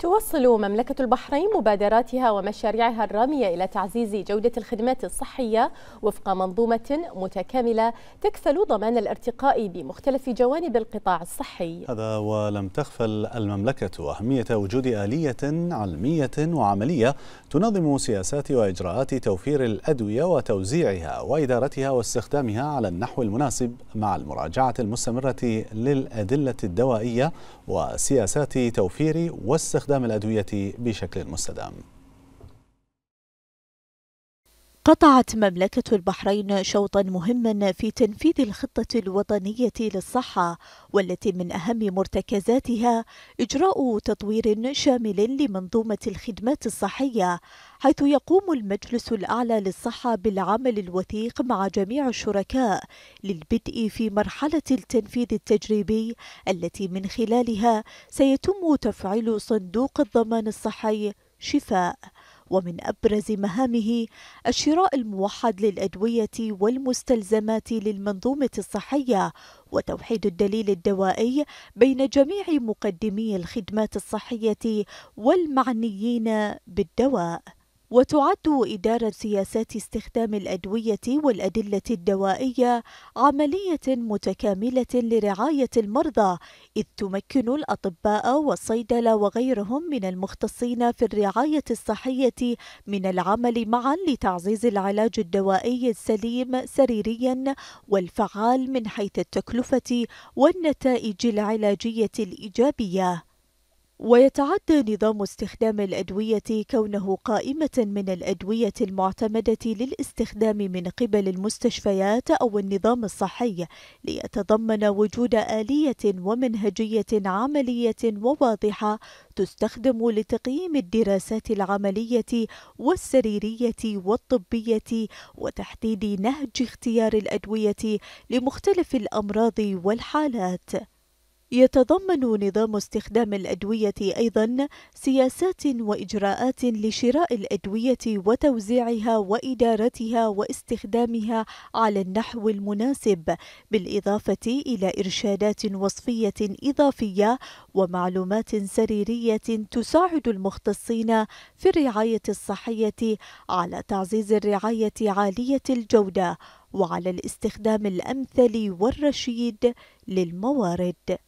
توصل مملكة البحرين مبادراتها ومشاريعها الرامية إلى تعزيز جودة الخدمات الصحية وفق منظومة متكاملة تكفل ضمان الارتقاء بمختلف جوانب القطاع الصحي هذا ولم تغفل المملكة أهمية وجود آلية علمية وعملية تنظم سياسات وإجراءات توفير الأدوية وتوزيعها وإدارتها واستخدامها على النحو المناسب مع المراجعة المستمرة للأدلة الدوائية وسياسات توفير واستخدام استخدام الأدوية بشكل مستدام قطعت مملكة البحرين شوطا مهما في تنفيذ الخطة الوطنية للصحة والتي من أهم مرتكزاتها إجراء تطوير شامل لمنظومة الخدمات الصحية حيث يقوم المجلس الأعلى للصحة بالعمل الوثيق مع جميع الشركاء للبدء في مرحلة التنفيذ التجريبي التي من خلالها سيتم تفعيل صندوق الضمان الصحي شفاء ومن أبرز مهامه الشراء الموحد للأدوية والمستلزمات للمنظومة الصحية وتوحيد الدليل الدوائي بين جميع مقدمي الخدمات الصحية والمعنيين بالدواء وتعد إدارة سياسات استخدام الأدوية والأدلة الدوائية عملية متكاملة لرعاية المرضى، إذ تمكن الأطباء والصيدلة وغيرهم من المختصين في الرعاية الصحية من العمل معا لتعزيز العلاج الدوائي السليم سريريا والفعال من حيث التكلفة والنتائج العلاجية الإيجابية. ويتعدى نظام استخدام الأدوية كونه قائمة من الأدوية المعتمدة للاستخدام من قبل المستشفيات أو النظام الصحي ليتضمن وجود آلية ومنهجية عملية وواضحة تستخدم لتقييم الدراسات العملية والسريرية والطبية وتحديد نهج اختيار الأدوية لمختلف الأمراض والحالات يتضمن نظام استخدام الأدوية أيضا سياسات وإجراءات لشراء الأدوية وتوزيعها وإدارتها واستخدامها على النحو المناسب بالإضافة إلى إرشادات وصفية إضافية ومعلومات سريرية تساعد المختصين في الرعاية الصحية على تعزيز الرعاية عالية الجودة وعلى الاستخدام الأمثل والرشيد للموارد